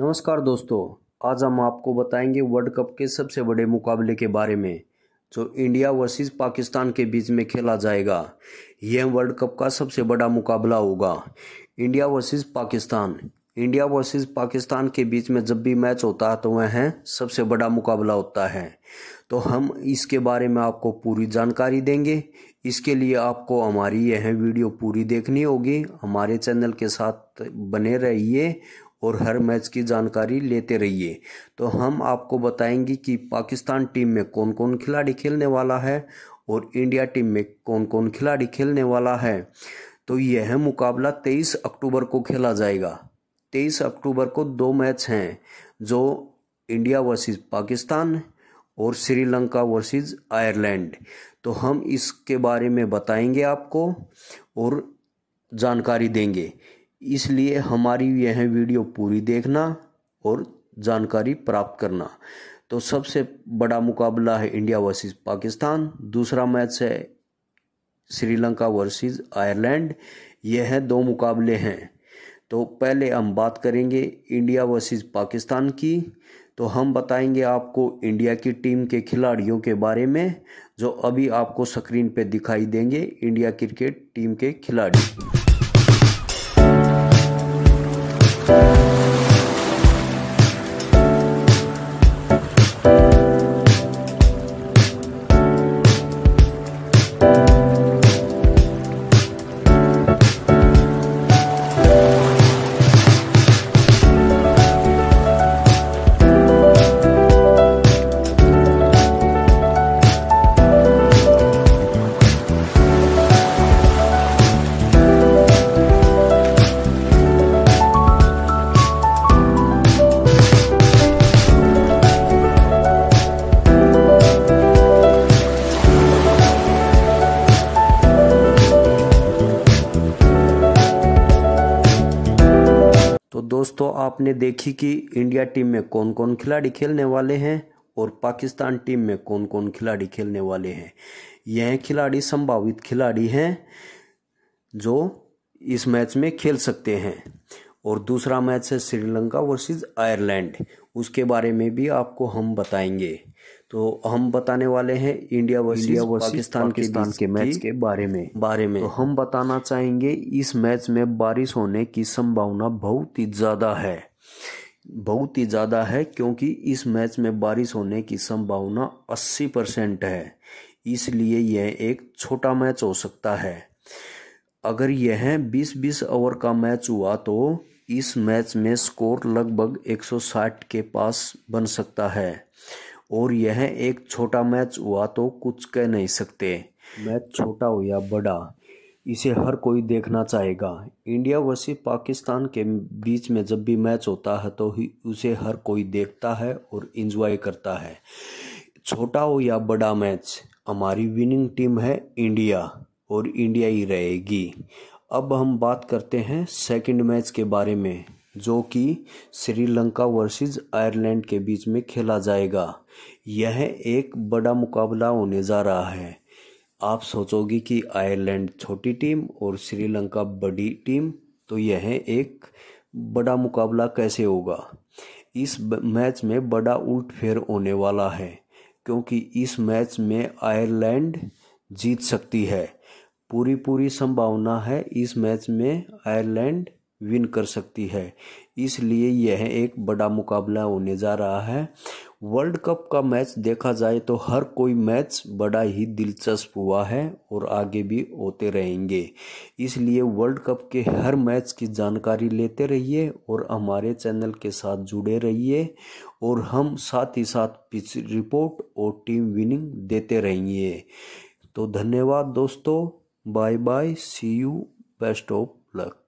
नमस्कार दोस्तों आज हम आपको बताएंगे वर्ल्ड कप के सबसे बड़े मुकाबले के बारे में जो इंडिया वर्सेस पाकिस्तान के बीच में खेला जाएगा यह वर्ल्ड कप का सबसे बड़ा मुकाबला होगा India versus Pakistan India versus Pakistan के बीच में जब भी मैच होता है तो वह है सबसे बड़ा मुकाबला होता है तो हम इसके बारे में आपको पूरी जानकारी देंगे इसके लिए आपको हमारी यह वीडियो पूरी देखनी होगी हमारे चैनल के साथ बने रहिए और हर मैच की जानकारी लेते रहिए तो हम आपको बताएंगे कि पाकिस्तान टीम में कौन कौन खिलाड़ी खेलने वाला है और इंडिया टीम में कौन कौन खिलाड़ी खेलने वाला है तो यह मुकाबला 23 अक्टूबर को खेला जाएगा 23 अक्टूबर को दो मैच हैं जो इंडिया वर्सेस पाकिस्तान और श्रीलंका वर्सेस आयरलैंड तो हम इसके बारे में बताएंगे आपको और जानकारी देंगे इसलिए हमारी यह वीडियो पूरी देखना और जानकारी प्राप्त करना तो सबसे बड़ा मुकाबला है इंडिया वर्सेस पाकिस्तान दूसरा मैच है श्रीलंका वर्सेस आयरलैंड यह दो मुकाबले हैं तो पहले हम बात करेंगे इंडिया वर्सेस पाकिस्तान की तो हम बताएंगे आपको इंडिया की टीम के खिलाड़ियों के बारे में जो अभी आपको स्क्रीन पे दिखाई देंगे इंडिया क्रिकेट टीम के खिलाड़ी Thank you. तो दोस्तों आपने देखी कि इंडिया टीम में कौन कौन खिलाड़ी खेलने वाले हैं और पाकिस्तान टीम में कौन कौन खिलाड़ी खेलने वाले हैं यह खिलाड़ी संभावित खिलाड़ी हैं जो इस मैच में खेल सकते हैं और दूसरा मैच है श्रीलंका वर्सेस आयरलैंड उसके बारे में भी आपको हम बताएंगे तो हम बताने वाले हैं इंडिया वर्सेस पाकिस्तान के के मैच के बारे में बारे में तो हम बताना चाहेंगे इस मैच में बारिश होने की संभावना बहुत ही ज़्यादा है बहुत ही ज़्यादा है क्योंकि इस मैच में बारिश होने की संभावना 80 परसेंट है इसलिए यह एक छोटा मैच हो सकता है अगर यह 20-20 ओवर का मैच हुआ तो इस मैच में स्कोर लगभग 160 के पास बन सकता है और यह एक छोटा मैच हुआ तो कुछ कह नहीं सकते मैच छोटा हो या बड़ा इसे हर कोई देखना चाहेगा इंडिया वर्सेस पाकिस्तान के बीच में जब भी मैच होता है तो ही उसे हर कोई देखता है और इन्जॉय करता है छोटा हो या बड़ा मैच हमारी विनिंग टीम है इंडिया और इंडिया ही रहेगी अब हम बात करते हैं सेकंड मैच के बारे में जो कि श्रीलंका वर्सेस आयरलैंड के बीच में खेला जाएगा यह एक बड़ा मुकाबला होने जा रहा है आप सोचोगे कि आयरलैंड छोटी टीम और श्रीलंका बड़ी टीम तो यह एक बड़ा मुकाबला कैसे होगा इस मैच में बड़ा उल्टफेर होने वाला है क्योंकि इस मैच में आयरलैंड जीत सकती है पूरी पूरी संभावना है इस मैच में आयरलैंड विन कर सकती है इसलिए यह एक बड़ा मुकाबला होने जा रहा है वर्ल्ड कप का मैच देखा जाए तो हर कोई मैच बड़ा ही दिलचस्प हुआ है और आगे भी होते रहेंगे इसलिए वर्ल्ड कप के हर मैच की जानकारी लेते रहिए और हमारे चैनल के साथ जुड़े रहिए और हम साथ ही साथ पिच रिपोर्ट और टीम विनिंग देते रहेंगे तो धन्यवाद दोस्तों Bye bye. See you. Best of luck.